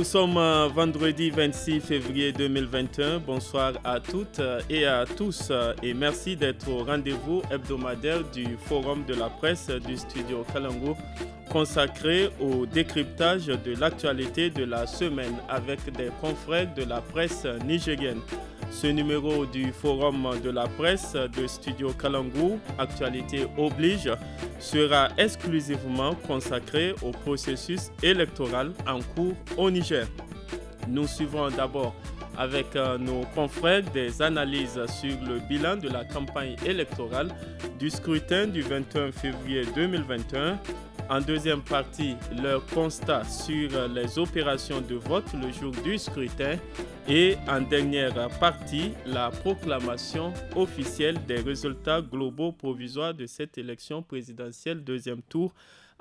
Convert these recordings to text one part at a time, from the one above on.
Nous sommes euh, vendredi 26 février 2021. Bonsoir à toutes euh, et à tous euh, et merci d'être au rendez-vous hebdomadaire du Forum de la presse du studio Kalango consacré au décryptage de l'actualité de la semaine avec des confrères de la presse nigérienne. Ce numéro du Forum de la presse de Studio Kalangou, Actualité oblige, sera exclusivement consacré au processus électoral en cours au Niger. Nous suivons d'abord avec euh, nos confrères des analyses sur le bilan de la campagne électorale du scrutin du 21 février 2021. En deuxième partie, leur constat sur euh, les opérations de vote le jour du scrutin. Et en dernière partie, la proclamation officielle des résultats globaux provisoires de cette élection présidentielle deuxième tour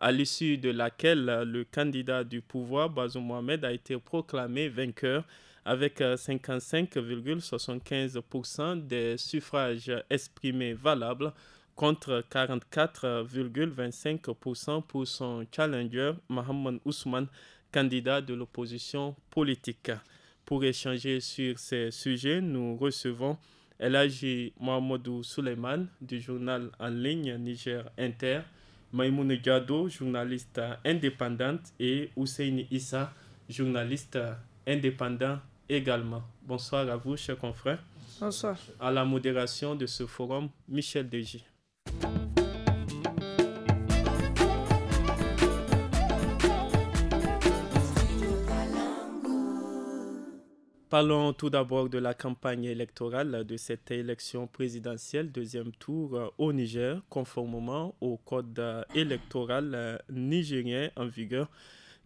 à l'issue de laquelle euh, le candidat du pouvoir, Bazoum Mohamed, a été proclamé vainqueur avec 55,75% euh, des suffrages exprimés valables contre 44,25% pour son challenger Mohamed Ousmane, candidat de l'opposition politique. Pour échanger sur ces sujets, nous recevons Elhaji Mohamedou Suleiman du journal en ligne Niger Inter. Maïmoune Gado, journaliste indépendante, et Hussein Issa, journaliste indépendant également. Bonsoir à vous, chers confrères. Bonsoir. À la modération de ce forum, Michel Deji. Parlons tout d'abord de la campagne électorale de cette élection présidentielle deuxième tour euh, au Niger, conformément au code euh, électoral euh, nigérien en vigueur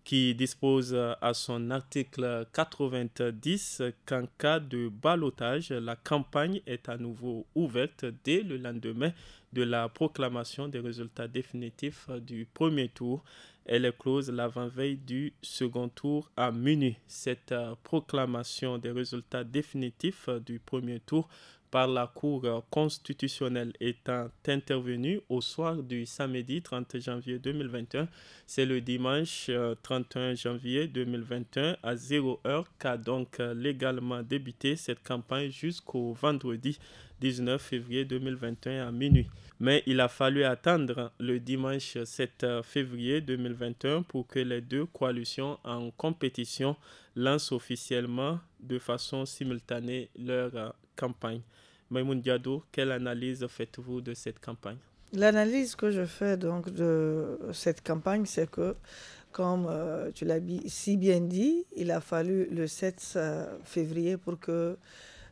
qui dispose à son article 90 qu'en cas de balotage, la campagne est à nouveau ouverte dès le lendemain de la proclamation des résultats définitifs du premier tour. Elle est close l'avant-veille du second tour à minuit. Cette euh, proclamation des résultats définitifs euh, du premier tour par la Cour euh, constitutionnelle étant intervenue au soir du samedi 30 janvier 2021. C'est le dimanche 31 janvier 2021 à 0h qu'a donc légalement débuté cette campagne jusqu'au vendredi 19 février 2021 à minuit mais il a fallu attendre le dimanche 7 février 2021 pour que les deux coalitions en compétition lancent officiellement de façon simultanée leur euh, campagne. Maïmoun Diado, quelle analyse faites-vous de cette campagne L'analyse que je fais donc de cette campagne, c'est que, comme euh, tu l'as si bien dit, il a fallu le 7 euh, février pour que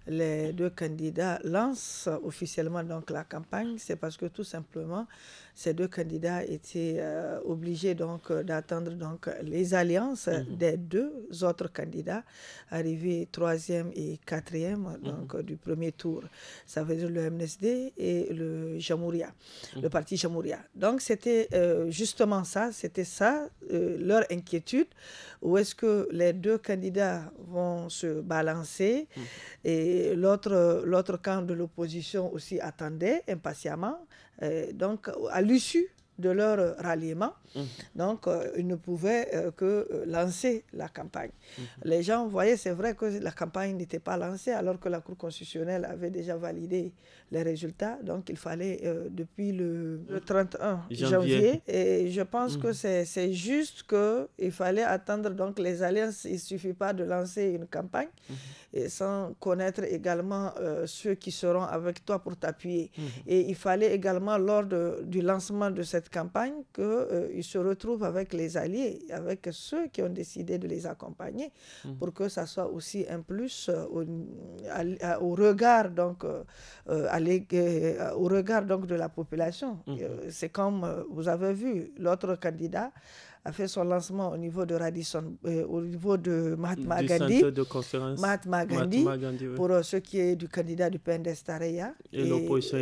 les deux candidats lancent officiellement donc la campagne, c'est parce que tout simplement ces deux candidats étaient euh, obligés donc euh, d'attendre donc les alliances mhm. des deux autres candidats arrivés troisième et quatrième mhm. donc euh, du premier tour. Ça veut dire le MNSD et le Jamouria, mhm. le parti Jamouria. Donc c'était justement ça, c'était ça leur inquiétude. Où est-ce que les deux candidats vont se balancer et l'autre l'autre camp de l'opposition aussi attendait impatiemment euh, donc, à l'issue de leur ralliement. Mmh. Donc, euh, ils ne pouvaient euh, que euh, lancer la campagne. Mmh. Les gens voyaient, c'est vrai que la campagne n'était pas lancée alors que la Cour constitutionnelle avait déjà validé les résultats. Donc, il fallait depuis le, 31 janvier. Et je pense mmh. que c'est juste qu'il fallait attendre donc les alliances. Il ne suffit pas de lancer une campagne et sans connaître également ceux qui seront avec toi pour t'appuyer. Et il fallait également, lors du lancement de cette campagne qu'ils euh, se retrouvent avec les alliés, avec ceux qui ont décidé de les accompagner, mmh. pour que ça soit aussi un plus euh, au, regard donc euh, au regard donc de la population. Mmh. C'est comme vous avez vu l'autre candidat a fait son lancement au niveau de Radisson, euh, au niveau de Mahatma Gandhi. de Pour euh, ce qui est du candidat du PNDS Et, l'opposition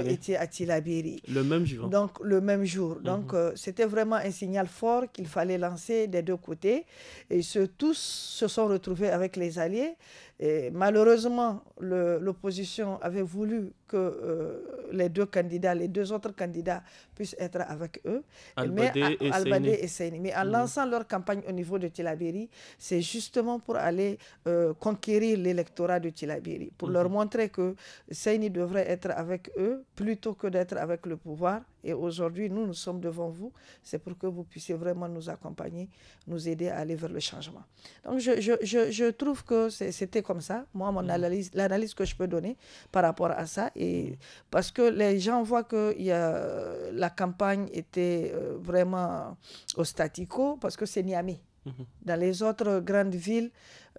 était, à Tilabiri. Le même jour. Donc, le même jour. Mhm. Donc, euh, c'était vraiment un signal fort qu'il fallait lancer des deux côtés. Et ce, tous se sont retrouvés avec les alliés. Et malheureusement, l'opposition avait voulu que euh, les deux candidats, les deux autres candidats puissent être avec eux. mais, et, Mais en mm. lançant leur campagne au niveau de Tilabiri, c'est justement pour aller euh, conquérir l'électorat de Tilabiri, pour mm-hmm. leur montrer que Seyni devrait être avec eux plutôt que d'être avec le pouvoir et aujourd'hui, nous, nous sommes devant vous. C'est pour que vous puissiez vraiment nous accompagner, nous aider à aller vers le changement. Donc, je, je, je, je trouve que c'était comme ça. Moi, mon mm. analyse, l'analyse que je peux donner par rapport à ça, et mm. parce que les gens voient que euh, la campagne était euh, vraiment au statico, parce que c'est Niamey. Mm-hmm. Dans les autres grandes villes,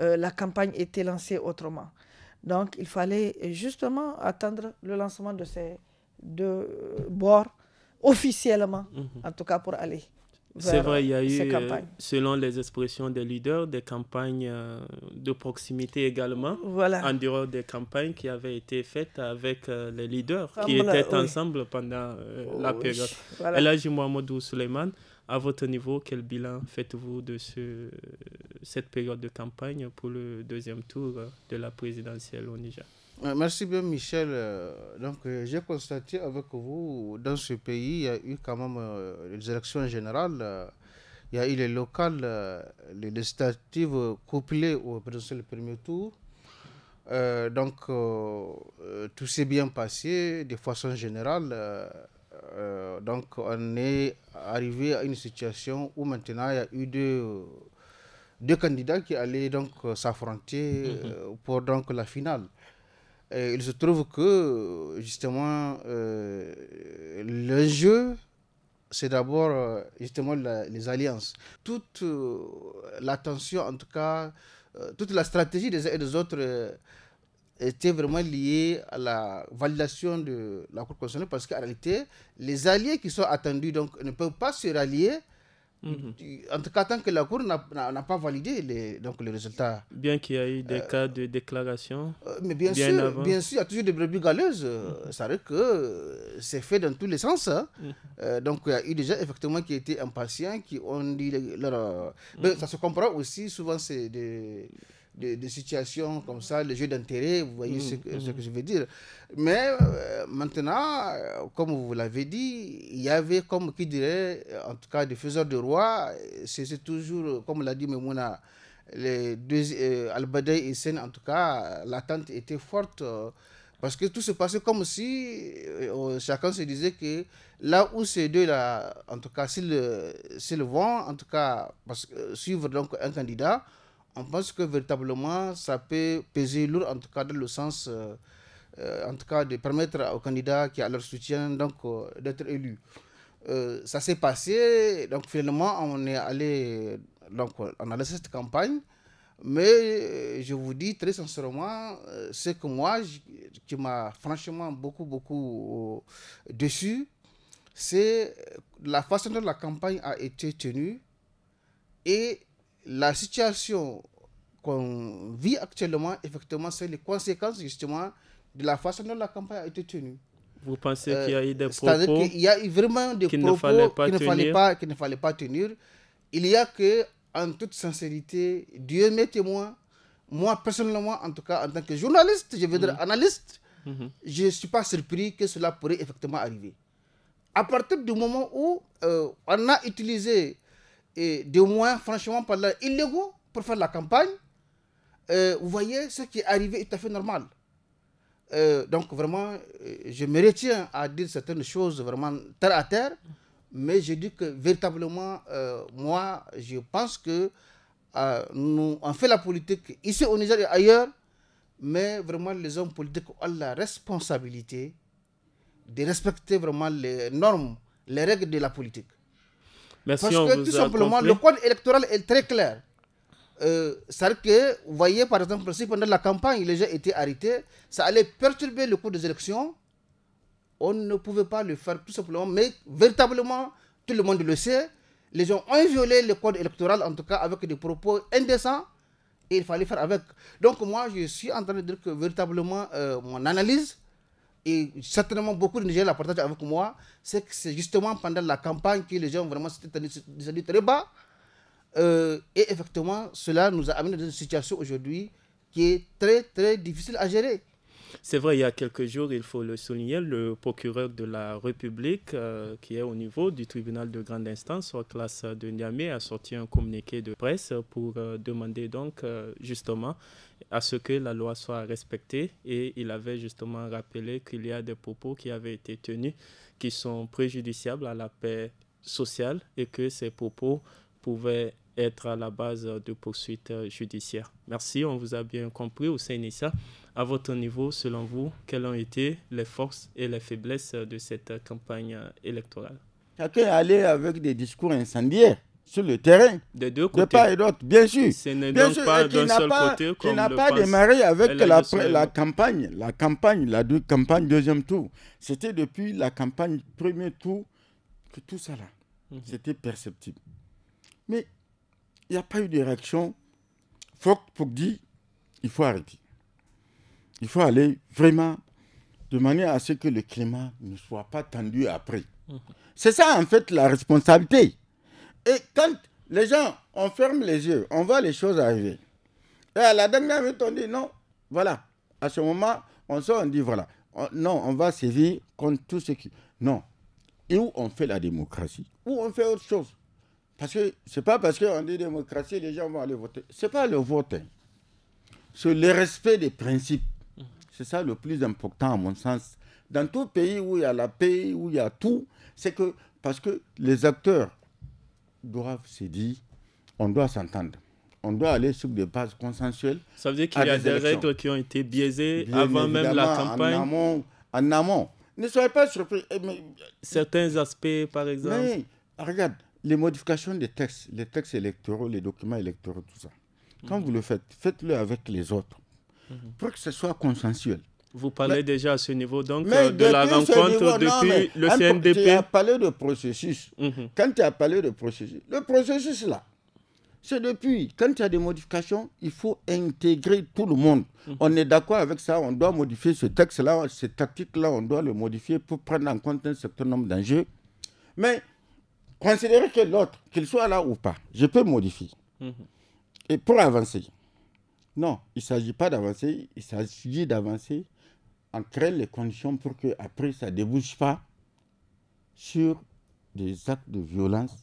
euh, la campagne était lancée autrement. Donc, il fallait justement attendre le lancement de ces deux bords officiellement, mhm. en tout cas pour aller. C'est vrai, il y a euh, eu, euh, selon les expressions des leaders, des campagnes euh, de proximité également, en dehors des campagnes qui avaient été faites avec les leaders qui étaient ensemble pendant la période. Et là, Mohamedou Suleiman, à votre niveau, quel bilan faites-vous de ce, cette période de campagne pour le deuxième tour de la présidentielle au Niger Merci bien, Michel. Euh, donc, euh, j'ai constaté avec vous, dans ce pays, il y a eu quand même euh, les élections générales, il y a eu les locales, les législatives couplées au présidentiel premier tour. donc, tout s'est bien passé de façon générale. donc, on est arrivé à une situation où maintenant il y a eu deux, candidats qui allaient donc s'affronter mm-hmm. pour donc la finale. Euh, il se trouve que justement euh, le jeu c'est d'abord euh, justement les alliances. Toute l'attention, en tout cas, toute la stratégie des uns et des autres était vraiment liée à la validation de la Cour constitutionnelle parce qu'en réalité, les alliés qui sont attendus donc, ne peuvent pas se rallier Mhm. En tout cas, tant que la Cour n'a pas validé les, donc les résultats. Bien qu'il y ait eu des euh, cas de déclaration. Euh, mais bien, sûr, bien sûr, il y a toujours des brebis galeuses. C'est euh, mhm. vrai que c'est fait dans tous les sens. Hein. Mhm. donc il y a eu des gens effectivement qui étaient impatients, qui ont dit leur. Ben, ça se comprend aussi, souvent c'est des de, situations comme ça, le jeu d'intérêt, vous voyez mm. ce, mm. que, je veux dire. Mais euh, maintenant, euh, comme vous l'avez dit, il y avait comme qui dirait, euh, en tout cas, des faiseurs de roi, c'est toujours, comme l'a dit Memouna, les deux, euh, et Sen, en tout cas, l'attente était forte. parce que tout se passait comme si chacun se disait que là où ces deux-là, en tout cas, s'ils vont, en tout cas, parce que suivre donc un candidat, on pense que véritablement, ça peut peser lourd, en tout cas dans le sens, euh, euh, en tout cas de permettre aux candidats qui a leur soutien donc euh, d'être élus. ça s'est passé, donc finalement, on est allé, donc on a laissé cette campagne. Mais je vous dis très sincèrement, ce que moi, qui m'a franchement beaucoup, beaucoup déçu, c'est la façon dont la campagne a été tenue et la situation qu'on vit actuellement, effectivement, c'est les conséquences justement de la façon dont la campagne a été tenue. Vous pensez qu'il y a eu euh, des propos qu'il y a eu vraiment des propos ne ne fallait pas, ne fallait pas tenir. Il y a que, en toute sincérité, Dieu m'est témoin. Moi, personnellement, en tout cas, en tant que journaliste, je veux dire mm-hmm. analyste, mm-hmm. je ne suis pas surpris que cela pourrait effectivement arriver. À partir du moment où euh, on a utilisé et de moins franchement, par là, illégaux pour faire la campagne, euh, vous voyez ce qui est arrivé est tout à fait normal. Euh, donc vraiment, euh, je me retiens à dire certaines choses vraiment terre à terre, mais je dis que véritablement, moi, je pense que nous, on fait la politique ici au Niger et ailleurs, mais vraiment les hommes politiques ont la responsabilité de respecter vraiment les normes, les règles de la politique. Parce que tout simplement, le code électoral est très clair. Euh, c'est-à-dire que, vous voyez, par exemple, si pendant la campagne, les gens étaient arrêtés, ça allait perturber le cours des élections. On ne pouvait pas le faire tout simplement, mais véritablement, tout le monde le sait, les gens ont violé le code électoral, en tout cas avec des propos indécents, et il fallait faire avec. Donc moi, je suis en train de dire que véritablement, euh, mon analyse, et certainement beaucoup de gens la partagent avec moi, c'est que c'est justement pendant la campagne que les gens vraiment s'étaient très bas. Euh, et effectivement, cela nous a amené dans une situation aujourd'hui qui est très, très difficile à gérer. C'est vrai, il y a quelques jours, il faut le souligner, le procureur de la République, euh, qui est au niveau du tribunal de grande instance, en classe de Niamey, a sorti un communiqué de presse pour euh, demander donc euh, justement à ce que la loi soit respectée. Et il avait justement rappelé qu'il y a des propos qui avaient été tenus qui sont préjudiciables à la paix sociale et que ces propos pouvaient être à la base de poursuites euh, judiciaires. Merci, on vous a bien compris au CNSA. À votre niveau, selon vous, quelles ont été les forces et les faiblesses de cette campagne électorale Chacun est allé avec des discours incendiaires sur le terrain. Des deux côtés. De part et d'autre, bien sûr. Ce n'est donc pas d'un seul côté comme n'a pas démarré avec la, la, campagne, la campagne, la deux, campagne deuxième tour. C'était depuis la campagne premier tour que tout ça là, mhm. c'était perceptible. Mais il n'y a pas eu de réaction, Faut que dire il faut arrêter. Il faut aller vraiment de manière à ce que le climat ne soit pas tendu après. Mhm. C'est ça en fait la responsabilité. Et quand les gens, on ferme les yeux, on voit les choses arriver. Et à la dernière minute, on dit non, voilà. À ce moment, on sort, on dit voilà. non, on va sévir contre tout ce qui. Non. Et où on fait la démocratie, où on fait autre chose. Parce que c'est pas parce qu'on dit démocratie, les gens vont aller voter. C'est pas le vote. Hein. C'est le respect des principes. Mhm. C'est ça le plus important à mon sens. Dans tout pays où il y a la paix, où il y a tout, c'est que parce que les acteurs doivent se dire, on doit s'entendre on doit aller sur des bases consensuelles. Ça veut dire qu'il y a des règles qui ont été biaisées avant même la campagne. En amont, Ne soyez pas surpris. Eh, Certains aspects, par exemple. Mais, regarde, les modifications des textes, les textes électoraux, les documents électoraux, tout ça, quand vous le faites, faites-le avec les autres mhm. pour que ce soit consensuel. Vous parlez déjà à ce niveau donc euh, de la rencontre depuis le CNDP. Tu as parlé de processus. Mhm. Quand tu as parlé de processus, le processus là, c'est depuis. Quand il y a des modifications, il faut intégrer tout le monde. Mhm. On est d'accord avec ça, on doit modifier ce texte-là, cette tactique là on doit le modifier pour prendre en compte un certain nombre d'enjeux. Mais Considérer que l'autre, qu'il soit là ou pas, je peux modifier. Mhm. Et pour avancer. Non, il ne s'agit pas d'avancer, il s'agit d'avancer en créant les conditions pour que après ça ne débouche pas sur des actes de violence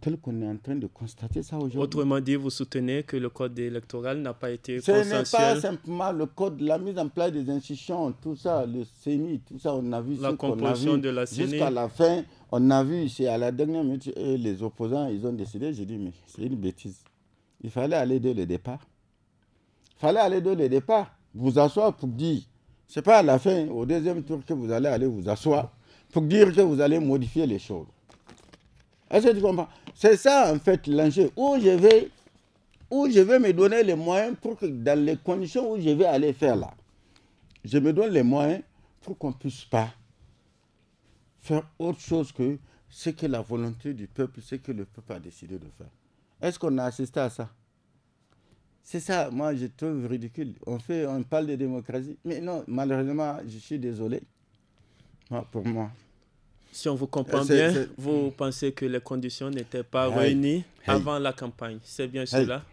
tel qu'on est en train de constater ça aujourd'hui. Autrement dit, vous soutenez que le code électoral n'a pas été Ce Ce n'est pas simplement le code, la mise en place des institutions, tout ça, le CENI, tout ça, on a vu la composition de la CENI. Jusqu'à la fin, on a vu, c'est à la dernière minute, les opposants, ils ont décidé, j'ai dit, mais c'est une bêtise. Il fallait aller dès le départ. Il fallait aller dès le départ. Vous asseoir pour dire, Ce n'est pas à la fin, au deuxième tour que vous allez aller vous asseoir, pour dire que vous allez modifier les choses. Est-ce que tu comprends C'est ça, en fait, l'enjeu. Où je vais où je vais me donner les moyens pour que dans les conditions où je vais aller faire là, je me donne les moyens pour qu'on ne puisse pas faire autre chose que ce que la volonté du peuple, ce que le peuple a décidé de faire. Est-ce qu'on a assisté à ça C'est ça, moi je trouve ridicule. On, fait, on parle de démocratie, mais non, malheureusement, je suis désolé. pour moi, si on vous comprend euh, bien, vous pensez que les conditions n'étaient pas réunies avant la campagne. C'est bien cela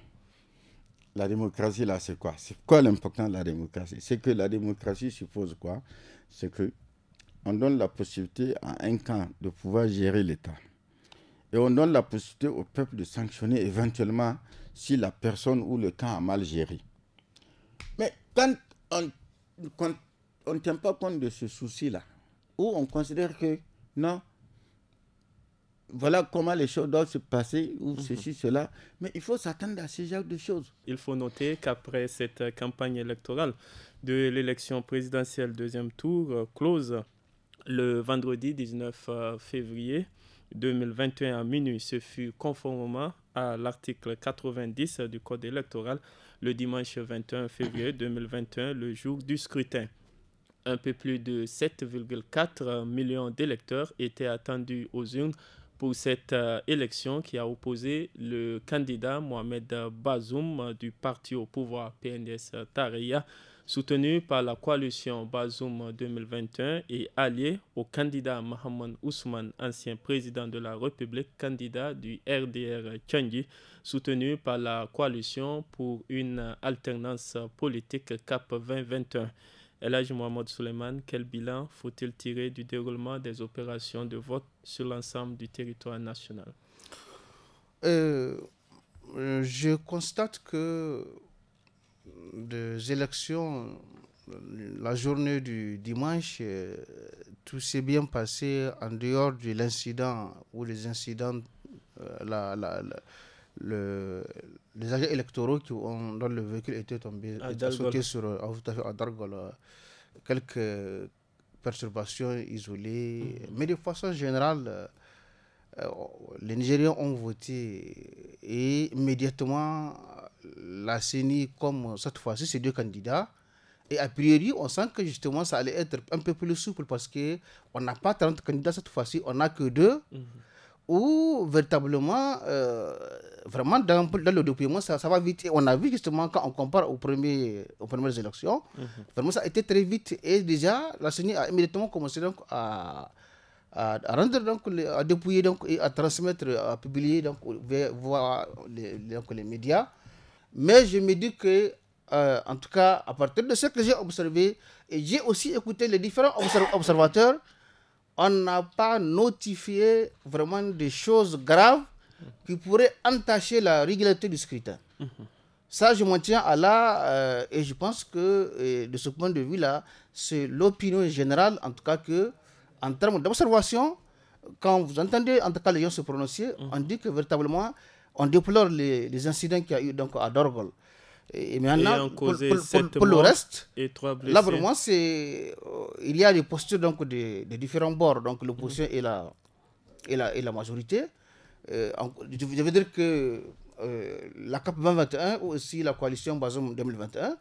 La démocratie, là, c'est quoi C'est quoi l'important de la démocratie C'est que la démocratie suppose quoi C'est que on donne la possibilité à un camp de pouvoir gérer l'État. Et on donne la possibilité au peuple de sanctionner éventuellement si la personne ou le camp a mal géré. Mais quand on ne tient pas compte de ce souci-là, où on considère que non. Voilà comment les choses doivent se passer, ou mhm. ceci, cela. Mais il faut s'attendre à ce genre de choses. Il faut noter qu'après cette campagne électorale de l'élection présidentielle deuxième tour euh, close le vendredi 19 euh, février 2021 à minuit. Ce fut conformément à l'article 90 du Code électoral le dimanche 21 février 2021, le jour du scrutin un peu plus de 7,4 euh, millions d'électeurs étaient attendus aux urnes pour cette euh, élection qui a opposé le candidat Mohamed Bazoum euh, du parti au pouvoir PNS Tariya, soutenu par la coalition Bazoum 2021 et allié au candidat Mohamed Ousmane, ancien président de la République, candidat du RDR Tchangi, soutenu par la coalition pour une alternance politique CAP 2021. Elhaj Mohamed Suleiman, quel bilan faut-il tirer du déroulement des opérations de vote sur l'ensemble du territoire national euh, Je constate que des élections, la journée du dimanche, euh, tout s'est bien passé en dehors de l'incident ou les incidents, euh, la le, les agents électoraux qui ont, dont le véhicule était tombé, sur, à fait, Dargol, euh, quelques perturbations isolées. Mm. Mais de façon générale, euh, euh, les Nigériens ont voté et immédiatement, la CENI, comme cette fois-ci, ces deux candidats, et a priori, on sent que justement, ça allait être un peu plus souple parce qu'on n'a pas 30 candidats cette fois-ci, on n'a que deux. Mm-hmm où véritablement, euh, vraiment, dans, le document, ça, va vite. Et on a vu justement, quand on compare aux, premiers, aux premières élections, mhm. vraiment, ça a été très vite. Et déjà, la CENI a immédiatement commencé donc, à, à, rendre, donc, à dépouiller donc, et à transmettre, à publier donc, voir les, donc, les médias. Mais je me dis que euh, en tout cas, à partir de ce que j'ai observé, et j'ai aussi écouté les différents observateurs on n'a pas notifié vraiment des choses graves qui pourraient entacher la régularité du scrutin. Ça, je m'en tiens à là, euh, et je pense que de ce point de vue-là, c'est l'opinion générale, en tout cas, que en termes d'observation, quand vous entendez en tout cas les gens se prononcer, on dit que véritablement, on déplore les, incidents qu'il y a eu donc, à Dorgol. Et maintenant, pour, pour, le reste, et là pour moi, c'est, euh, il y a des postures donc, des, différents bords, donc l'opposition mhm. et, la, et, et la majorité. Euh, je veux dire que euh, la CAP 2021 ou aussi la coalition Bazoum 2021,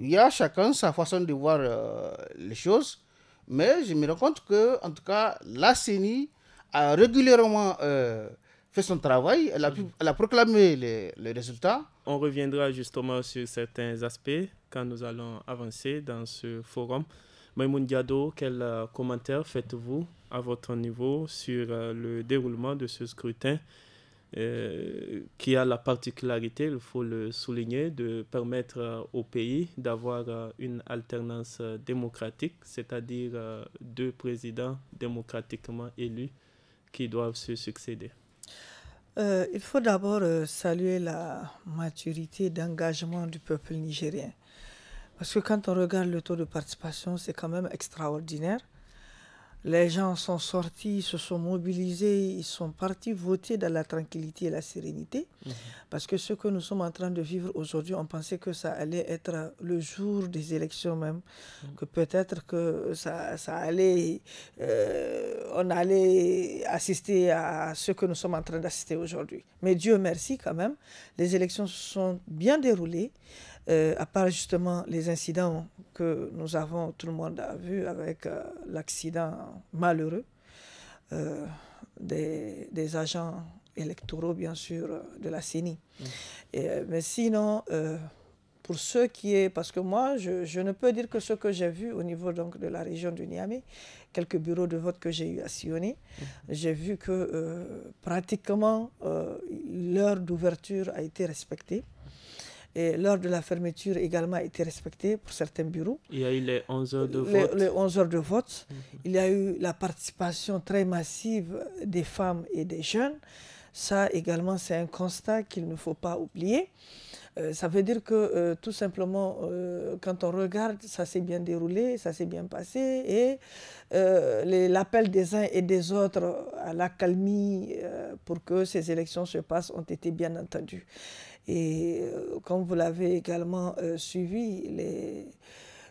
il y a chacun sa façon de voir euh, les choses, mais je me rends compte que, en tout cas, la CENI a régulièrement fait son travail, elle a, mhm. proclamé les, résultats. On reviendra justement sur certains aspects quand nous allons avancer dans ce forum. Maïmoun Diado, quel euh, commentaire faites-vous à votre niveau sur euh, le déroulement de ce scrutin euh, qui a la particularité, il faut le souligner, de permettre au pays d'avoir une alternance démocratique, c'est-à-dire deux présidents démocratiquement élus qui doivent se succéder euh, il faut d'abord euh, saluer la maturité d'engagement du peuple nigérien. Parce que quand on regarde le taux de participation, c'est quand même extraordinaire. Les gens sont sortis, se sont mobilisés, ils sont partis voter dans la tranquillité et la sérénité. Mhm. Parce que ce que nous sommes en train de vivre aujourd'hui, on pensait que ça allait être le jour des élections même, mhm. que peut-être que ça, ça allait, euh, on allait assister à ce que nous sommes en train d'assister aujourd'hui. Mais Dieu merci quand même, les élections se sont bien déroulées. Euh, à part justement les incidents que nous avons, tout le monde a vu avec euh, l'accident malheureux euh, des, agents électoraux, bien sûr, de la CENI. Mm. mais sinon, pour ceux qui est, parce que moi, je, ne peux dire que ce que j'ai vu au niveau donc, de la région du Niamey, quelques bureaux de vote que j'ai eu à sillonner, mm. j'ai vu que pratiquement l'heure d'ouverture a été respectée et l'heure de la fermeture également a été respectée pour certains bureaux. Il y a eu les 11 heures de vote. Les, 11 heures de vote. Il y a eu la participation très massive des femmes et des jeunes. Ça également, c'est un constat qu'il ne faut pas oublier. Euh, ça veut dire que euh, tout simplement, euh, quand on regarde, ça s'est bien déroulé, ça s'est bien passé, et l'appel des uns et des autres à l'accalmie pour que ces élections se passent ont été bien entendus. Et euh, comme vous l'avez également euh, suivi, les,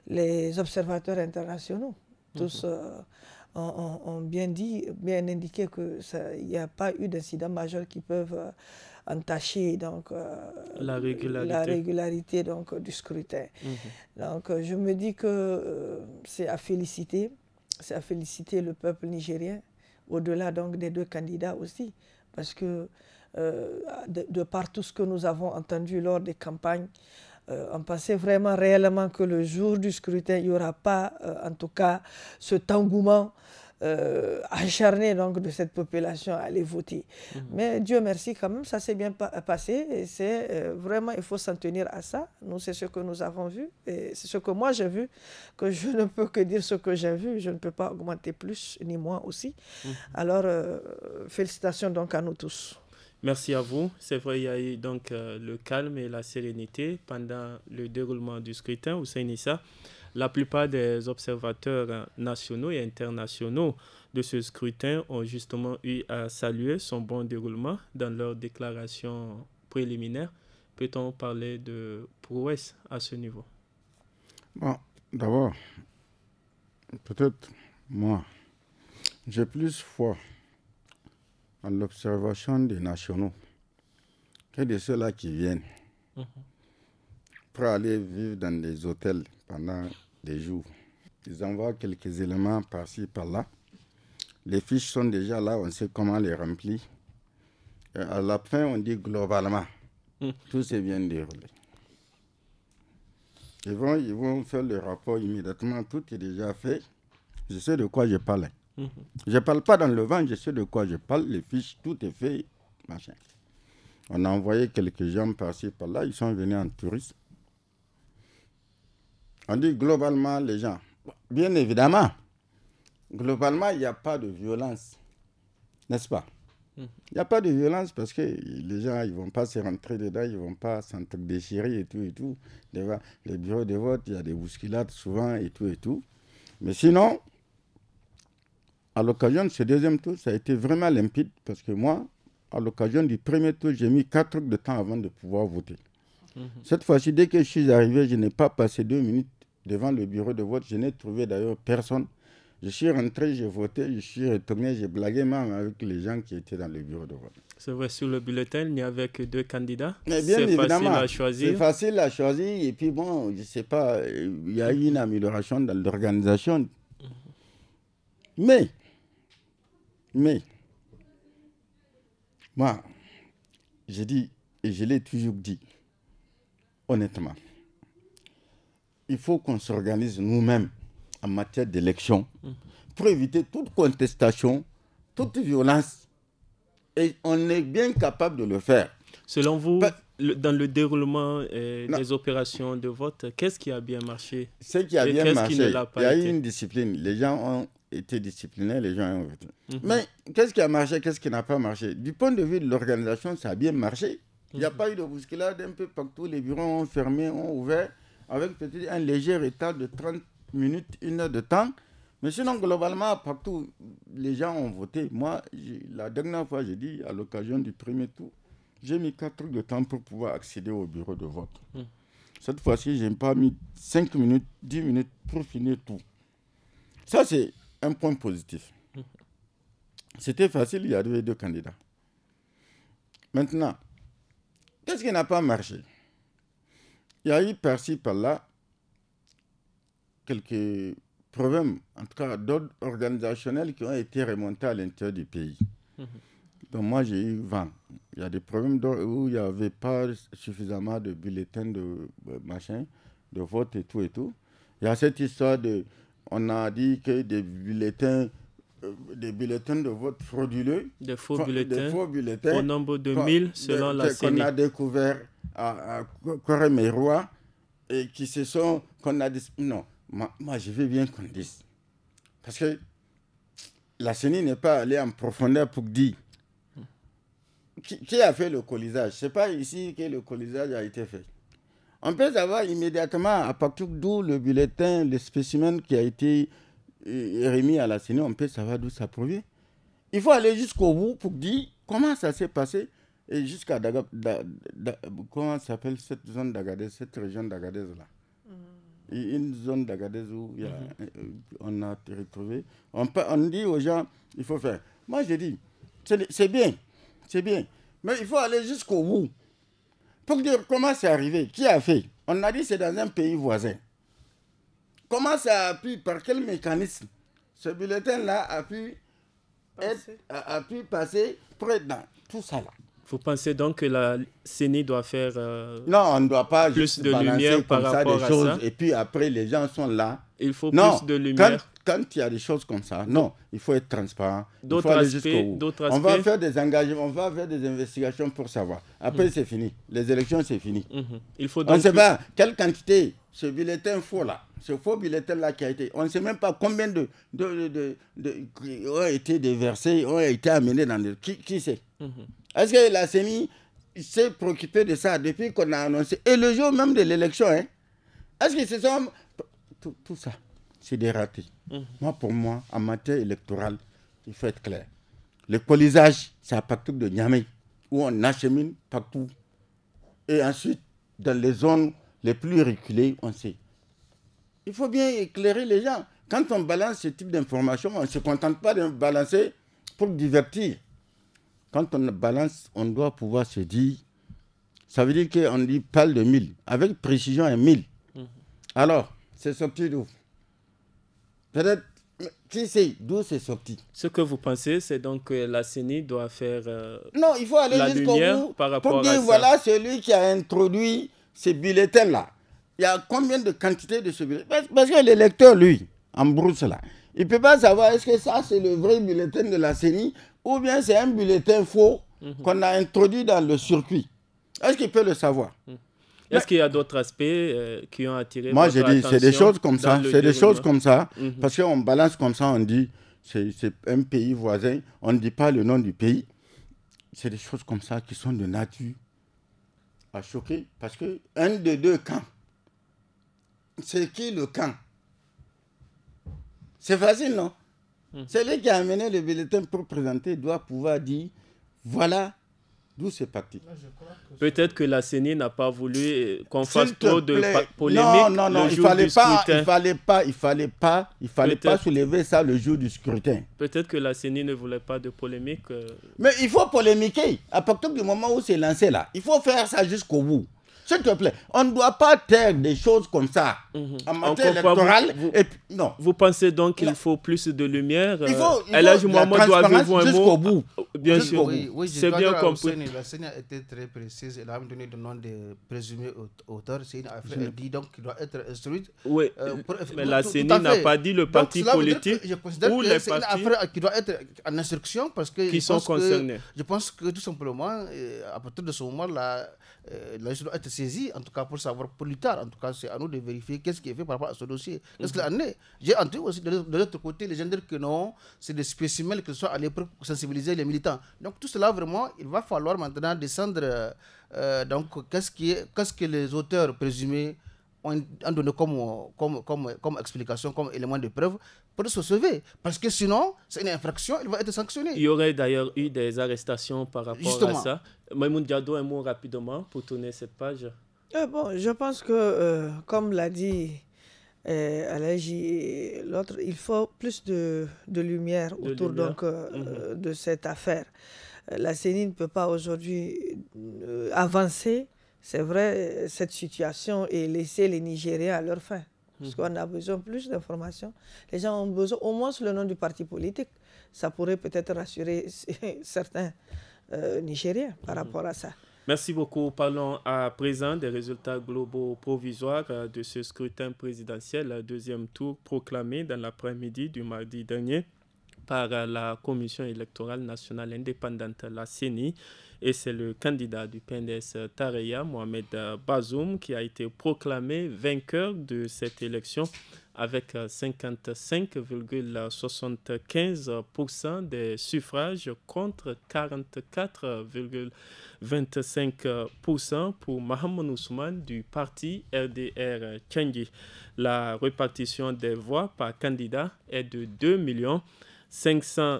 les, observateurs internationaux, tous mhm. euh, ont, bien dit, bien indiqué qu'il n'y a pas eu d'incident majeur qui peuvent entacher donc, la régularité, donc, du scrutin. Mhm. Donc je me dis que c'est à féliciter, c'est à féliciter le peuple nigérien, au-delà donc des deux candidats aussi, parce que euh, de, par tout ce que nous avons entendu lors des campagnes, euh, on pensait vraiment réellement que le jour du scrutin, il n'y aura pas, euh, en tout cas, cet engouement acharné donc de cette population à aller voter. Mmh. Mais Dieu merci quand même, ça s'est bien passé et c'est vraiment il faut s'en tenir à ça. Nous c'est ce que nous avons vu et c'est ce que moi j'ai vu que je ne peux que dire ce que j'ai vu, je ne peux pas augmenter plus ni moi aussi. Mmh. Alors félicitations donc à nous tous. Merci à vous. C'est vrai, il y a eu donc euh, le calme et la sérénité pendant le déroulement du scrutin au Sénissa. La plupart des observateurs euh, nationaux et internationaux de ce scrutin ont justement eu à saluer son bon déroulement dans leur déclaration préliminaire. Peut-on parler de prouesse à ce niveau d'abord, peut-être moi, j'ai plus foi à l'observation des nationaux que de ceux-là qui viennent mhm. pour aller vivre dans des hôtels pendant des jours. Ils envoient quelques éléments par-ci, par-là. Les fiches sont déjà là, on sait comment les remplir. Et à la fin, on dit globalement, mhm. tout se vient déroulé. Ils vont, ils vont faire le rapport immédiatement, tout est déjà fait. Je sais de quoi je parle. Je ne parle pas dans le vent, je sais de quoi je parle, les fiches, tout est fait, machin. On a envoyé quelques gens par-ci, par là, ils sont venus en tourisme. On dit globalement les gens. Bien évidemment, globalement, il n'y a pas de violence, n'est-ce pas Il n'y a pas de violence parce que les gens, ils ne vont pas se rentrer dedans, ils ne vont pas s'entre-déchirer et tout et tout. Les bureaux de vote, il y a des bousculades souvent et tout et tout. Mais sinon, à l'occasion de ce deuxième tour, ça a été vraiment limpide parce que moi, à l'occasion du premier tour, j'ai mis quatre heures de temps avant de pouvoir voter. Mhm. Cette fois-ci, dès que je suis arrivé, je n'ai pas passé deux minutes devant le bureau de vote. Je n'ai trouvé d'ailleurs personne. Je suis rentré, j'ai voté, je suis retourné, j'ai blagué même avec les gens qui étaient dans le bureau de vote. C'est vrai, sur le bulletin, il n'y avait que deux candidats. Mais eh bien évidemment, facile à choisir. C'est facile à choisir. Et puis bon, je ne sais pas, il y a eu une amélioration dans l'organisation. Mhm. Mais mais, moi, j'ai dit, et je l'ai toujours dit, honnêtement, il faut qu'on s'organise nous-mêmes en matière d'élection mhm. pour éviter toute contestation, toute violence. Et on est bien capable de le faire. Selon vous, dans le déroulement euh, des opérations de vote, qu'est-ce qui a bien marché Ce qui a bien marché, il y a une discipline. Les gens ont été discipliné, les gens ont voté. Mhm. Mais qu'est-ce qui a marché, qu'est-ce qui n'a pas marché Du point de vue de l'organisation, ça a bien marché. Il n'y a mhm. pas eu de bousculade un peu partout. Les bureaux ont fermé, ont ouvert, avec peut-être un léger état de 30 minutes, une heure de temps. Mais sinon, globalement, partout, les gens ont voté. Moi, la dernière fois, j'ai dit, à l'occasion du premier tour, j'ai mis 4 heures de temps pour pouvoir accéder au bureau de vote. Mhm. Cette fois-ci, je n'ai pas mis 5 minutes, 10 minutes pour finir tout. Ça, c'est un point positif. C'était facile, il y avait deux candidats. Maintenant, qu'est-ce qui n'a pas marché Il y a eu par-ci, par-là, quelques problèmes, en tout cas d'ordre organisationnel, qui ont été remontés à l'intérieur du pays. Donc moi, j'ai eu 20. Il y a des problèmes où il n'y avait pas suffisamment de bulletins de, de euh, machin, de vote et tout et tout. Il y a cette histoire de on a dit que des bulletins euh, des bulletins de vote frauduleux, des faux, bulletins, au nombre de mille selon la CENI. Qu'on a découvert à, et qui se sont. qu'on a dit, Non, moi, je veux bien qu'on dise. Parce que la CENI n'est pas allée en profondeur pour dire. Qui, qui a fait le colisage n'est pas ici que le colisage a été fait. On peut savoir immédiatement, à partir d'où le bulletin, le spécimen qui a été euh, remis à la CENI, on peut savoir d'où ça provient. Il faut aller jusqu'au bout pour dire comment ça s'est passé et jusqu'à comment s'appelle cette zone d'Agadez, cette région d'Agadez là. Hmm. Une zone d'Agadez où a, mhm. euh, on a retrouvé. On, on dit aux gens, il faut faire. Moi, je dis, c'est bien, c'est bien, mais il faut aller jusqu'au bout pour dire comment c'est arrivé, qui a fait On a dit c'est dans un pays voisin. Comment ça a pu, par quel mécanisme Ce bulletin-là a pu, a, pu passer près dans tout ça Vous pensez donc que la CENI doit faire euh, non, on ne doit pas plus juste de lumière par ça, des choses, Et puis après, les gens sont là. Il faut plus de lumière quand il y a des choses comme ça, non, il faut être transparent. D'autres aspects On va faire des engagements, on va faire des investigations pour savoir. Après, hmm. c'est fini. Les élections, c'est fini. Hmm. Il faut on ne sait pas quelle quantité ce bulletin faux-là, ce faux bulletin-là qui a été. On ne sait même pas combien de, de, ont été déversés, ont été amenés dans le. Qui, sait hmm. Est-ce que la CENI s'est préoccupée de ça depuis qu'on a annoncé Et le jour même de l'élection, hein, est-ce que se sont. tout ça c'est des ratés. Hum. Moi, pour moi, en matière électorale, il faut être clair. Le colisage, c'est à partir de Niamey, où on achemine partout. Et ensuite, dans les zones les plus reculées, on sait. Il faut bien éclairer les gens. Quand on balance ce type d'informations, on ne se contente pas de balancer pour divertir. Quand on balance, on doit pouvoir se dire, ça veut dire qu'on dit parle de 1000, avec précision un 1000. Hum. Alors, c'est sorti d'où peut-être tu sais d'où c'est sorti. Ce que vous pensez, c'est donc que la CENI doit faire euh, non, il faut aller jusqu'au bout par rapport pour dire, Voilà celui qui a introduit ce bulletin là Il y a combien de quantités de ce bulletin Parce que l'électeur, lui, en brousse il ne peut pas savoir est-ce que ça, c'est le vrai bulletin de la CENI ou bien c'est un bulletin faux mhm. qu'on a introduit dans le circuit. Est-ce qu'il peut le savoir mhm. Est-ce qu'il y a d'autres aspects euh, qui ont attiré Moi, j'ai dit, c'est des choses comme ça. C'est des choses comme ça. Parce qu'on balance comme ça, on dit, c'est un pays voisin, on ne dit pas le nom du pays. C'est des choses comme ça qui sont de nature à choquer. Parce que un des deux camps, c'est qui le camp C'est facile, non mhm. Celui qui a amené le bulletin pour présenter doit pouvoir dire voilà D'où c'est parti. Peut-être que la CENI n'a pas voulu qu'on euh, fasse trop de polémiques. Non, non, non, il fallait pas, il fallait pas, il fallait pas, il fallait pas soulever ça le jour du scrutin. Peut-être que la CENI ne voulait pas de polémique. Euh. Mais il faut polémiquer. À partir du moment où c'est lancé là, il faut faire ça jusqu'au bout. S'il te plaît, on ne doit pas taire des choses comme ça mhm. en matière électorale. vous, non. vous pensez donc qu'il faut plus de lumière Il euh, faut, il faut moi, moi doit vivre un mot. bout. Ah, bien sûr. c'est bien compris. La CENI a été très précise. Elle a même donné le nom des présumés auteurs. C'est une affaire, dit donc, qu'il doit être instruit. Oui, euh, mais la CENI n'a pas dit le parti politique ou les partis qui doit être en instruction parce que... Qui sont concernés. je pense que tout simplement, euh, à partir de ce moment-là, euh, la doit être saisie, en tout cas pour savoir plus tard. En tout cas, c'est à nous de vérifier qu'est-ce qui est fait par rapport à ce dossier. Mhm. J'ai entendu aussi de l'autre côté les gens dire que non, c'est des spécimens qui sont allés pour sensibiliser les militants. Donc tout cela, vraiment, il va falloir maintenant descendre. Euh, euh, donc, qu'est-ce que les auteurs présumés ont, donné comme, comme, comme, comme explication, comme élément de preuve pour se sauver. Parce que sinon, c'est une infraction, il va être sanctionné. Il y aurait d'ailleurs eu des arrestations par rapport à ça. Maïmoun Diado, un mot rapidement pour tourner cette page. Euh, bon, je pense que, euh, comme l'a dit euh, l'autre, il faut plus de, lumière autour Donc, euh, mhm. de cette affaire. La CENI ne peut pas aujourd'hui avancer, c'est vrai, cette situation et laisser les Nigériens à leur fin parce qu'on a besoin plus d'informations. Les gens ont besoin au moins le nom du parti politique. Ça pourrait peut-être rassurer certains euh, Nigériens par mhm. rapport à ça. Merci beaucoup. Parlons à présent des résultats globaux provisoires euh, de ce scrutin présidentiel, deuxième tour proclamé dans l'après-midi du mardi dernier par euh, la Commission électorale nationale indépendante, la CENI. Et c'est le candidat du PNDS euh, Tareya, Mohamed euh, Bazoum, qui a été proclamé vainqueur de cette élection avec 55,75% euh, des suffrages contre 44,25% pour Mohamed Ousmane du parti RDR Tchangi. La répartition des voix par candidat est de 2 millions 500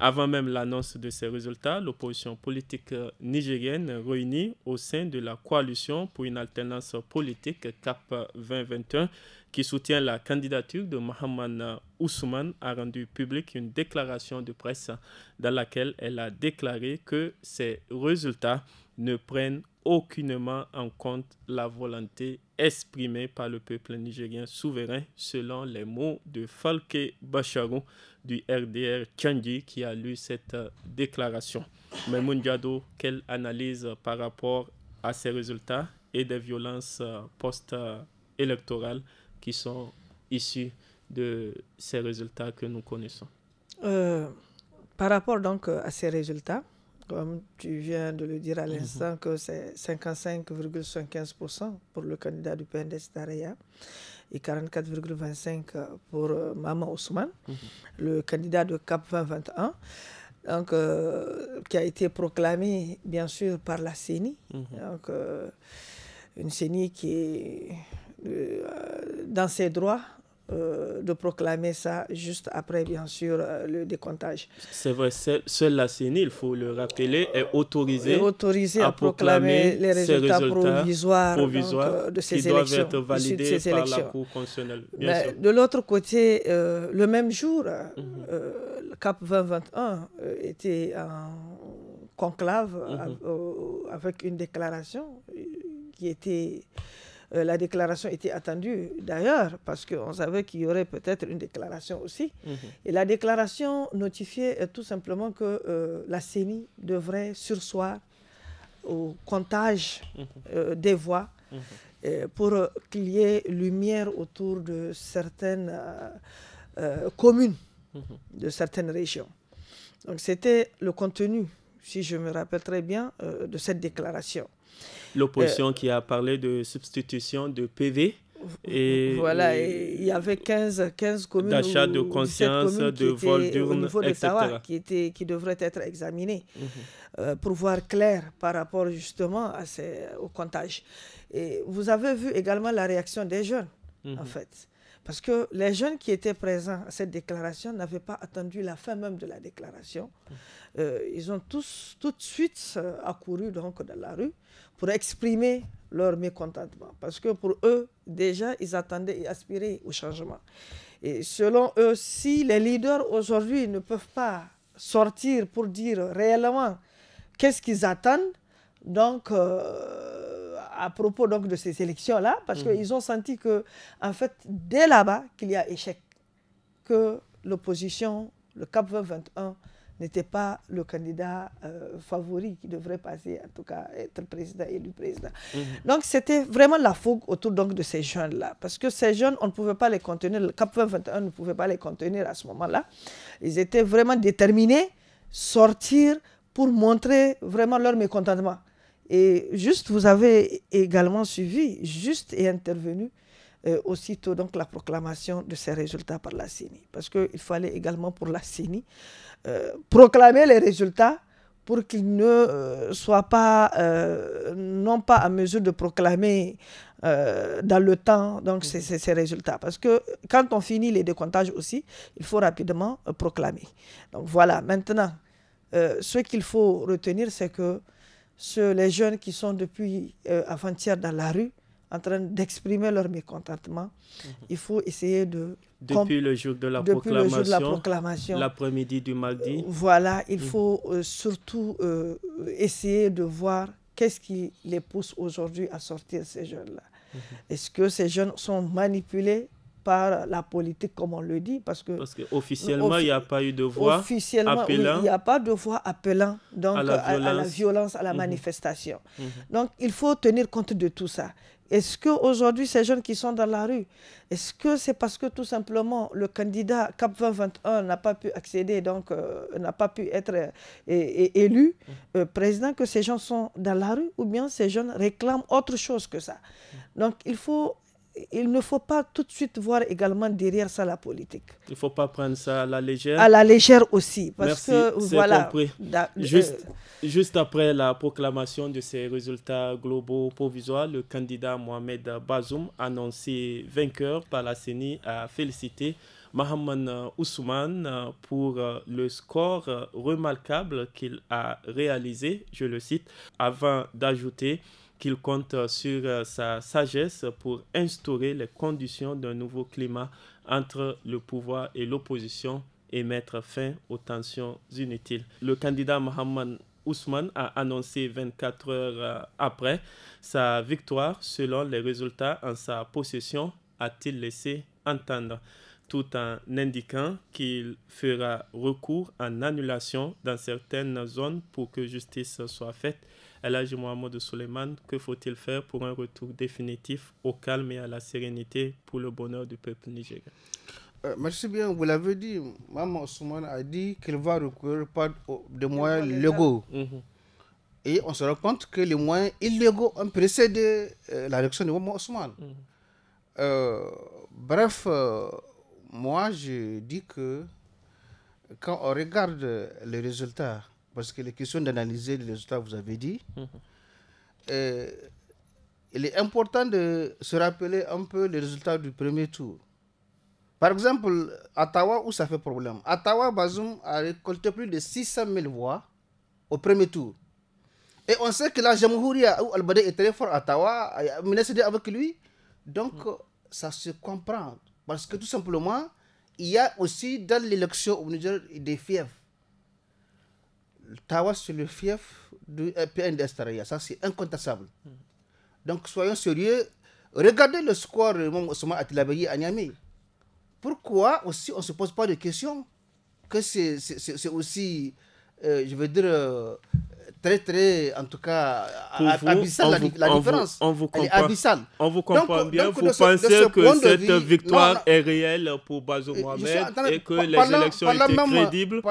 Avant même l'annonce de ces résultats, l'opposition politique nigérienne réunie au sein de la coalition pour une alternance politique CAP 2021 qui soutient la candidature de Mohamed Ousmane a rendu publique une déclaration de presse dans laquelle elle a déclaré que ces résultats ne prennent aucunement en compte la volonté exprimée par le peuple nigérien souverain, selon les mots de Falke Bacharou du RDR Tchandji qui a lu cette euh, déclaration. Mais Mundiado, quelle analyse par rapport à ces résultats et des violences euh, post-électorales qui sont issues de ces résultats que nous connaissons euh, Par rapport donc à ces résultats, comme tu viens de le dire à mhm. l'instant, que c'est 55,15% pour le candidat du PNDS Daria et 44,25% pour euh, Maman Ousmane, mhm. le candidat de CAP 2021, donc, euh, qui a été proclamé, bien sûr, par la CENI. Mhm. Euh, une CENI qui est dans ses droits euh, de proclamer ça juste après, bien sûr, euh, le décomptage. C'est vrai, seule la CENI, il faut le rappeler, est autorisée, à, proclamer, les résultats, provisoires, euh, de ces qui élections. être validés par la Cour constitutionnelle. De l'autre côté, le même jour, mhm. le CAP 2021 était en conclave mhm. avec une déclaration qui était euh, la déclaration était attendue d'ailleurs, parce qu'on savait qu'il y aurait peut-être une déclaration aussi. Mhm. Et la déclaration notifiait euh, tout simplement que euh, la CENI devrait sursoir au comptage mhm. des voix mhm. pour qu'il y ait lumière autour de certaines communes, de certaines régions. Donc c'était le contenu, si je me rappelle très bien, de cette déclaration. Euh, L'opposition qui a parlé de substitution de PV. Et voilà, il y avait 15, 15 communes. D'achat de conscience, de vol d'urne, etc. Qui, était, qui devrait être examinées mhm. euh, pour voir clair par rapport justement à ces, au comptage. Et vous avez vu également la réaction des jeunes, en mhm. fait. Parce que les jeunes qui étaient présents à cette déclaration n'avaient pas attendu la fin même de la déclaration. Euh, ils ont tous tout de suite euh, accouru donc dans la rue pour exprimer leur mécontentement. Parce que pour eux, déjà, ils attendaient et aspiraient au changement. Et selon eux, si les leaders aujourd'hui ne peuvent pas sortir pour dire réellement qu'est-ce qu'ils attendent, donc... Euh, à propos donc de ces élections-là, parce mm. qu'ils ont senti que, en fait, dès là-bas, qu'il y a échec, que l'opposition, le Cap 2021, n'était pas le candidat euh, favori qui devrait passer, en tout cas être président, élu président. Mm-hmm. Donc c'était vraiment la fougue autour donc, de ces jeunes-là. Parce que ces jeunes, on ne pouvait pas les contenir, le CAP 2021 ne pouvait pas les contenir à ce moment-là. Ils étaient vraiment déterminés sortir pour montrer vraiment leur mécontentement. Et juste, vous avez également suivi, juste et intervenu euh, aussitôt donc la proclamation de ces résultats par la CENI. Parce qu'il fallait également pour la CENI euh, proclamer les résultats pour qu'ils ne euh, soient pas, non pas à mesure de proclamer dans le temps donc ces, résultats. Parce que quand on finit les décomptages aussi, il faut rapidement proclamer. Donc voilà, maintenant, ce qu'il faut retenir, c'est que les jeunes qui sont depuis euh, avant-hier dans la rue en train d'exprimer leur mécontentement. Mhm. Il faut essayer de... Depuis le jour de la proclamation, l'après-midi du mardi. Euh, voilà, il mhm. faut euh, surtout essayer de voir qu'est-ce qui les pousse aujourd'hui à sortir ces jeunes-là. Mhm. Est-ce que ces jeunes sont manipulés par la politique, comme on le dit. Parce que, parce officiellement, il n'y a pas eu de voix appelant. il n'y a pas de voix appelant donc, à, la violence, à la mhm. manifestation. Mhm. Donc, il faut tenir compte de tout ça. Est-ce qu'aujourd'hui, ces jeunes qui sont dans la rue, est-ce que c'est parce que tout simplement le candidat CAP 2021 n'a pas pu accéder, donc euh, n'a pas pu être euh, élu mhm. euh, président, que ces gens sont dans la rue ou bien ces jeunes réclament autre chose que ça Donc il faut il ne faut pas tout de suite voir également derrière ça la politique. Il ne faut pas prendre ça à la légère. À la légère aussi, parce que voilà. Compris. Euh, juste, juste après la proclamation de ces résultats globaux provisoires, le candidat Mohamed Bazoum, annoncé vainqueur par la CENI, a félicité Mohamed Ousmane pour euh, le score euh, remarquable qu'il a réalisé, je le cite, avant d'ajouter qu'il compte sur euh, sa sagesse pour instaurer les conditions d'un nouveau climat entre le pouvoir et l'opposition et mettre fin aux tensions inutiles. Le candidat Mohamed Ousmane a annoncé 24 heures euh, après sa victoire selon les résultats en sa possession, a-t-il laissé entendre, tout en indiquant qu'il fera recours en annulation dans certaines zones pour que justice soit faite de Mohamed Soleiman, que faut-il faire pour un retour définitif au calme et à la sérénité pour le bonheur du peuple nigérian euh, Merci bien, vous l'avez dit, Maman Ousmane a dit qu'elle va recourir par des moyens légaux. Mm-hmm. Et on se rend compte que les moyens illégaux ont précédé euh, la de Maman Ousmane. Mm-hmm. Euh, bref, moi je dis que quand on regarde les résultats parce que les questions d'analyser les résultats, vous avez dit, mm-hmm. euh, il est important de se rappeler un peu les résultats du premier tour. Par exemple, Ottawa, où ça fait problème Ottawa, Bazoum a récolté plus de 600 000 voix au premier tour. Et on sait que la Jamhouria, où al est très fort, Ottawa, a menacé avec lui. Donc, mm. ça se comprend. Parce que tout simplement, il y a aussi dans l'élection au Niger des fiefs. Tawas, c'est le fief du PN d'Estaraya. Ça, c'est incontestable. Hmm. Donc, soyons sérieux. Regardez le score de Ousmane à Niamey. Pourquoi aussi on ne se pose pas de questions que c'est aussi, euh, je veux dire, euh, très, très, en tout cas, à la, différence. On vous, On vous comprend bien. vous pensez que cette victoire est réelle pour Bazo Mohamed et que les élections étaient crédibles.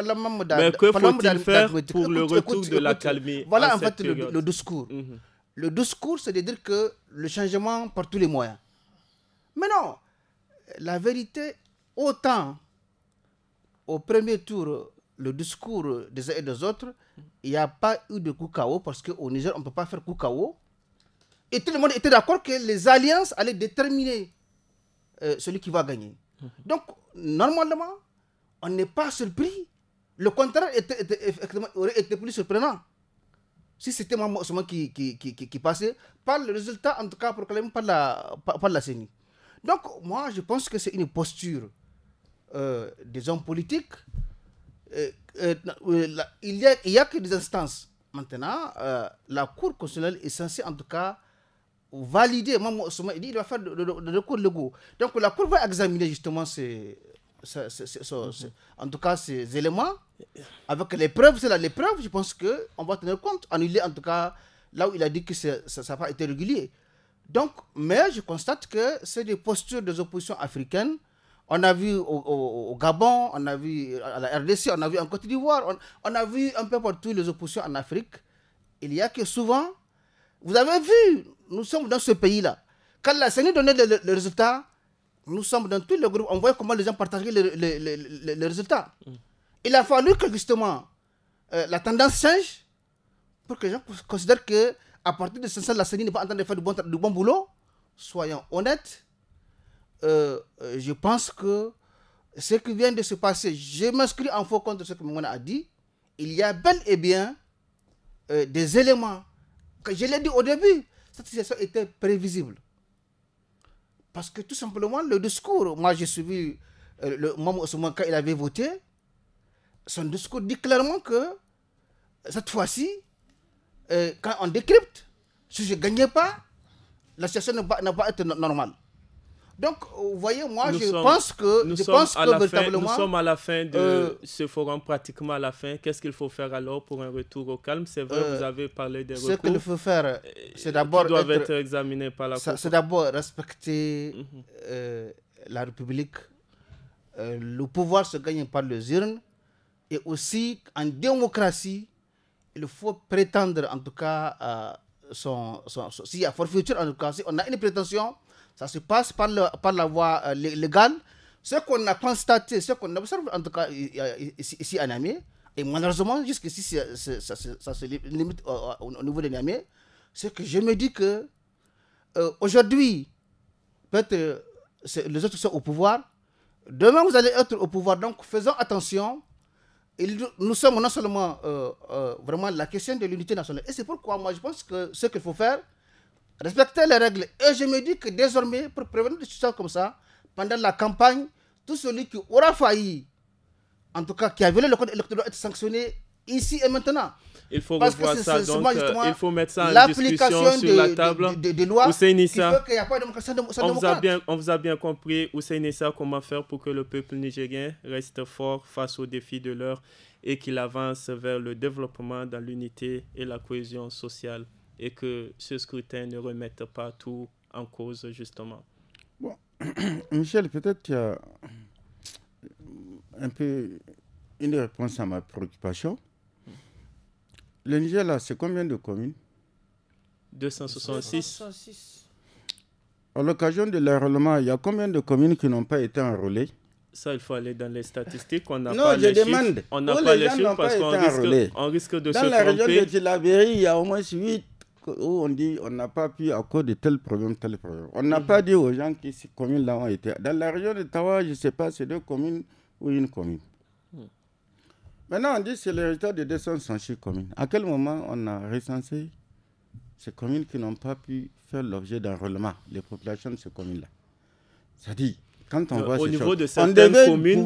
mais que faut-il faire pour le retour de la calmie Voilà en fait le, discours. Mhm. Le discours, c'est de dire que le changement par tous les moyens. Mais non, la vérité, autant au premier tour, le discours des uns et des autres, il n'y a pas eu de coup KO parce qu'au Niger, on ne peut pas faire coup KO. Et tout le monde était d'accord que les alliances allaient déterminer euh, celui qui va gagner. Mhm. Donc, normalement, on n'est pas surpris. Le contraire aurait été plus surprenant. Si c'était moi, qui, qui, passait, par le résultat, en tout cas proclamé par la, par, la CENI. Donc, moi, je pense que c'est une posture euh, des hommes politiques euh, euh, euh, il n'y a, il y a que des instances. Maintenant, la Cour constitutionnelle est censée, en tout cas, valider. il dit va faire le recours légaux. Donc, la Cour va examiner justement ces, en tout cas ces éléments. Avec les preuves, c'est là les preuves, je pense qu'on va tenir compte, annuler en tout cas là où il a dit que ça n'a pas été régulier. Donc, mais je constate que c'est des postures des oppositions africaines on a vu au, Gabon, on a vu à la RDC, on a vu en Côte d'Ivoire, on, on, a vu un peu partout les oppositions en Afrique. Il y a que souvent, vous avez vu, nous sommes dans ce pays-là. Quand la CENI donnait le, résultat, nous sommes dans tous les groupes, on voyait comment les gens partageaient les le, résultats. Mm. Il a fallu que justement euh, la tendance change pour que les gens considèrent que à partir de ce sens, la CENI n'est pas en train de faire du bon boulot. Soyons honnêtes euh, euh, je pense que ce qui vient de se passer, je m'inscris en faux contre ce que Moumouna a dit. Il y a bel et bien euh, des éléments. Que je l'ai dit au début, cette situation était prévisible. Parce que tout simplement, le discours, moi j'ai suivi le moment quand il avait voté, son discours dit clairement que cette fois-ci, quand on décrypte, si je ne gagnais pas, la situation ne va pas être normale. Donc, vous voyez, moi, je pense que, nous sommes à la fin, sommes à la fin de euh, ce forum, pratiquement à la fin. Qu'est-ce qu'il faut faire alors pour un retour au calme C'est vrai, euh, vous avez parlé des recours. Ce qu'il faut faire, euh, c'est d'abord doivent être, être examinés par la Cour. C'est d'abord respecter mhm. la République. le pouvoir se gagne par les urnes. Et aussi, en démocratie, il faut prétendre, en tout cas, à son, son, si à forfaiture, en tout cas, si on a une prétention ça se passe par, par la voie euh, légale. Ce qu'on a constaté, ce qu'on observe en tout cas ici, à Namé, et malheureusement jusqu'ici ça, se limite au, niveau de Namé, c'est que je me dis que euh, aujourd'hui, peut-être les autres sont au pouvoir, demain vous allez être au pouvoir, donc faisons attention. nous sommes non seulement euh, vraiment la question de l'unité nationale. Et c'est pourquoi moi je pense que ce qu'il faut faire, respecter les règles. Et je me dis que désormais, pour prévenir des situations comme ça, pendant la campagne, tout celui qui aura failli, en tout cas qui a violé le code électoral, doit être sanctionné ici et maintenant. Il faut ça, donc euh, il faut mettre ça en discussion sur de, la table. Des lois on, vous a bien, on vous a bien compris, Hussein comment faire pour que le peuple nigérien reste fort face aux défis de l'heure et qu'il avance vers le développement dans l'unité et la cohésion sociale et que ce scrutin ne remette pas tout en cause, justement. Bon, Michel, peut-être y a un peu une réponse à ma préoccupation. Le Niger, là, c'est combien de communes 266. 266. À l'occasion de l'enrôlement, il y a combien de communes qui n'ont pas été enrôlées ça, il faut aller dans les statistiques. On n'a pas je les demande. Chiffres. On n'a oh, pas les, les chiffres parce qu'on risque, risque, de dans se tromper. Dans la région de Tilabéry, il y a au moins 8 où on dit on n'a pas pu à cause de tel problème, tel problème. On n'a mhm. pas dit aux gens que ces communes-là ont été. Dans la région de Tawa, je ne sais pas, c'est deux communes ou une commune. Mhm. Maintenant, on dit c'est le résultat de 266 communes. À quel moment on a recensé ces communes qui n'ont pas pu faire l'objet d'un les populations de ces communes-là C'est-à-dire, quand on euh, voit au niveau de certaines communes,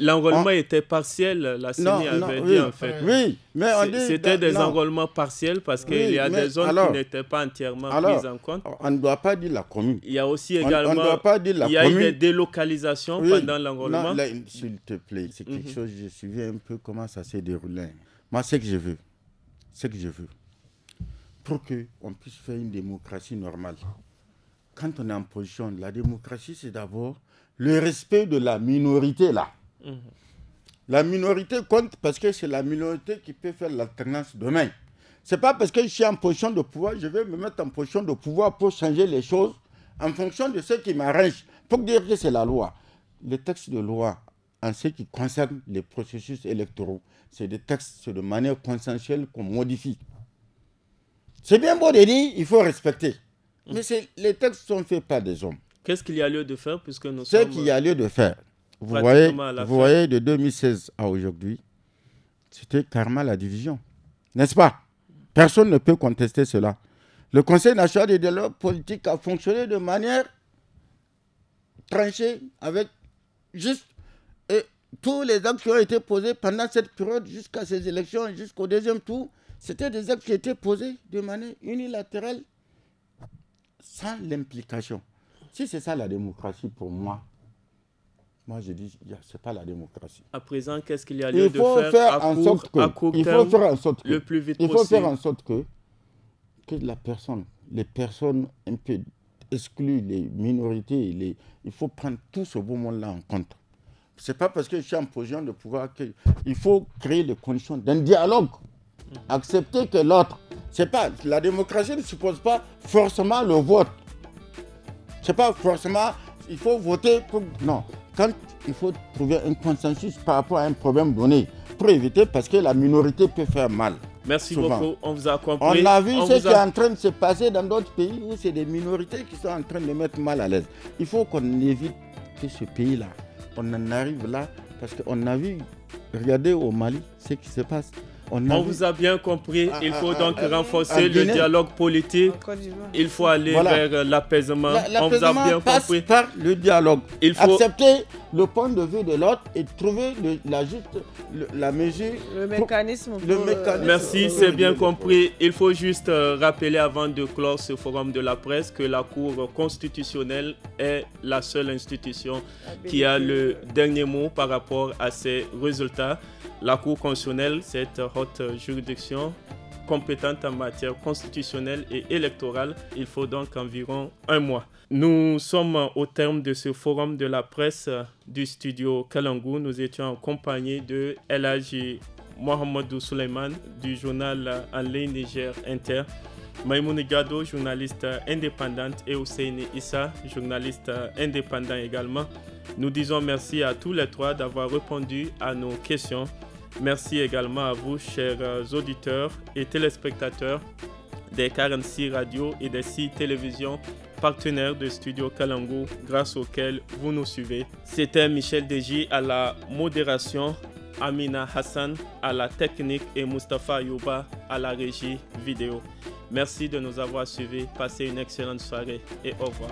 l'enrôlement était partiel. La CENI avait dit en fait. Oui, mais c'était des enrôlements partiels parce qu'il il y a des zones qui n'étaient pas entièrement prises en compte. On ne doit pas dire la commune. Il y a aussi également. il y a eu des délocalisations pendant l'enrôlement. S'il te plaît, c'est quelque mhm. chose. Je suivais un peu comment ça s'est déroulé. Moi, c'est que je veux, ce que je veux, pour que on puisse faire une démocratie normale. Quand on est en position, la démocratie, c'est d'abord le respect de la minorité là. Mhm. La minorité compte parce que c'est la minorité qui peut faire l'alternance demain. C'est pas parce que je suis en position de pouvoir, je vais me mettre en position de pouvoir pour changer les choses en fonction de ce qui m'arrange. Pour dire que c'est la loi. Les textes de loi, en ce qui concerne les processus électoraux, c'est des textes de manière consensuelle qu'on modifie. C'est bien beau de dire, il faut respecter. Mais mm. les textes sont faits par des hommes. Qu'est-ce qu'il y a lieu de faire puisque nous Ce qu'il y a lieu de faire, vous voyez, vous voyez, de 2016 à aujourd'hui, c'était karma la division. N'est-ce pas Personne ne peut contester cela. Le Conseil national de dialogue politique a fonctionné de manière tranchée avec juste et tous les actes qui ont été posés pendant cette période jusqu'à ces élections et jusqu'au deuxième tour, c'était des actes qui étaient posés de manière unilatérale sans l'implication si c'est ça la démocratie pour moi, moi je dis, ce n'est pas la démocratie. À présent, qu'est-ce qu'il y a lieu de faire, à en sorte il faut faire en sorte que, le plus vite Il faut faire en sorte que, que la personne, les personnes un peu exclues, les minorités, il faut prendre tout ce beau monde-là en compte. Ce n'est pas parce que je suis en position de pouvoir que, il faut créer les conditions d'un dialogue. Mhm. Accepter que l'autre, c'est pas la démocratie ne suppose pas forcément le vote. Ce n'est pas forcément, il faut voter pour... Non, quand il faut trouver un consensus par rapport à un problème donné, pour éviter, parce que la minorité peut faire mal. Merci beaucoup, on vous a compris. On a vu ce qui est en train de se passer dans d'autres pays où c'est des minorités qui sont en train de mettre mal à l'aise. Il faut qu'on évite que ce pays-là, on en arrive là, parce qu'on a vu, regardez au Mali, ce qui se passe. On, vous a bien compris. Ah, il ah, faut ah, donc renforcer le dialogue politique. Il faut aller vers euh, l'apaisement. On vous a bien passe compris. Par le dialogue. Il faut accepter le point de vue de l'autre et trouver la juste, mesure. Le euh, mécanisme. Merci, c'est bien compris. Il faut juste euh, rappeler avant de clore ce forum de la presse que la Cour constitutionnelle est la seule institution qui a le dernier mot par rapport à ces résultats. La Cour constitutionnelle, c'est juridiction compétente en matière constitutionnelle et électorale. Il faut donc environ un mois. Nous sommes au terme de ce forum de la presse du studio Kalangou. Nous étions accompagnés de LAJ Mohamedou Suleiman du journal en ligne Niger Inter. Maïmoun Gado, journaliste indépendante, et Hussein Issa, journaliste indépendant également. Nous disons merci à tous les trois d'avoir répondu à nos questions. Merci également à vous, chers euh, auditeurs et téléspectateurs des 46 radios et des 6 télévisions partenaires de Studio Kalango grâce auxquels vous nous suivez. C'était Michel Deji à la modération, Amina Hassan à la technique et Mustapha Yuba à la régie vidéo. Merci de nous avoir suivis. Passez une excellente soirée et au revoir.